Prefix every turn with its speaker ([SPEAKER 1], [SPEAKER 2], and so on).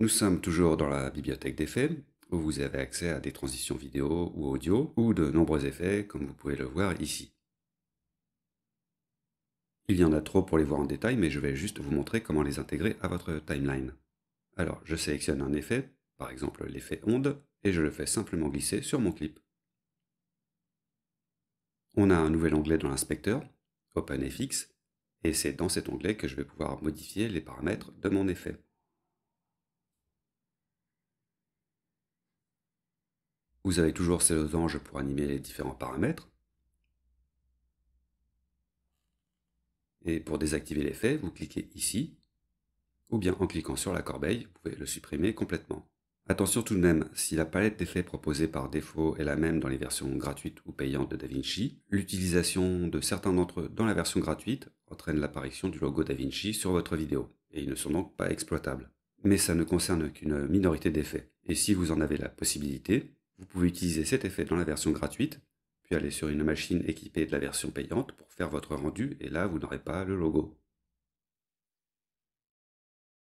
[SPEAKER 1] Nous sommes toujours dans la bibliothèque d'effets, où vous avez accès à des transitions vidéo ou audio, ou de nombreux effets, comme vous pouvez le voir ici. Il y en a trop pour les voir en détail, mais je vais juste vous montrer comment les intégrer à votre timeline. Alors, je sélectionne un effet, par exemple l'effet onde, et je le fais simplement glisser sur mon clip. On a un nouvel onglet dans l'inspecteur, OpenFX, et c'est dans cet onglet que je vais pouvoir modifier les paramètres de mon effet. Vous avez toujours ces losanges pour animer les différents paramètres. Et pour désactiver l'effet, vous cliquez ici, ou bien en cliquant sur la corbeille, vous pouvez le supprimer complètement. Attention tout de même, si la palette d'effets proposée par défaut est la même dans les versions gratuites ou payantes de DaVinci, l'utilisation de certains d'entre eux dans la version gratuite entraîne l'apparition du logo DaVinci sur votre vidéo, et ils ne sont donc pas exploitables. Mais ça ne concerne qu'une minorité d'effets, et si vous en avez la possibilité, vous pouvez utiliser cet effet dans la version gratuite, puis aller sur une machine équipée de la version payante pour faire votre rendu, et là vous n'aurez pas le logo.